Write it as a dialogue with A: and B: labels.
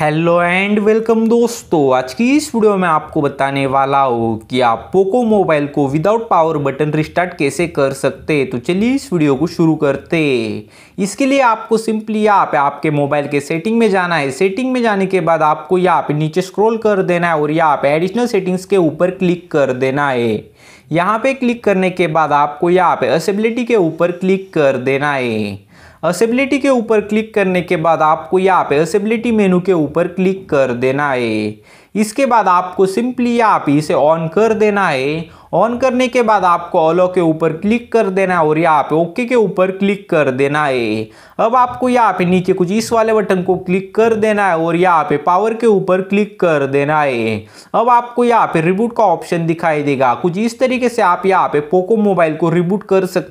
A: hello and welcome दोस्तों आज की इस वीडियो में आपको बताने वाला हूँ कि आप पोको मोबाइल को विदाउट पावर बटन रिस्टार्ट कैसे कर सकते तो चलिए इस वीडियो को शुरू करते इसके लिए आपको सिंपली यहाँ पे आपके मोबाइल के सेटिंग में जाना है सेटिंग में जाने के बाद आपको यहाँ पे नीचे स्क्रॉल कर देना है और यहाँ पे एडिशनल सेटिंग्स के ऊपर क्लिक कर देना है यहाँ पे क्लिक करने के बाद आपको यहाँ पे असेबिलिटी के ऊपर क्लिक कर देना है असेबिलिटी के ऊपर क्लिक करने के बाद आपको यहाँ पे असेबिलिटी मेनू के ऊपर क्लिक कर देना है इसके बाद आपको सिंपली यहाँ पे इसे ऑन कर देना है ऑन करने के बाद आपको ऑलो के ऊपर क्लिक कर देना है और यहाँ पे ओके के ऊपर क्लिक कर देना है अब आपको यहाँ पे नीचे कुछ इस वाले बटन को क्लिक कर देना है और यहाँ पे पावर के ऊपर क्लिक कर देना है अब आपको यहाँ पे रिबूट का ऑप्शन दिखाई देगा कुछ इस तरीके से आप यहाँ पे पोको मोबाइल को रिबूट कर सकते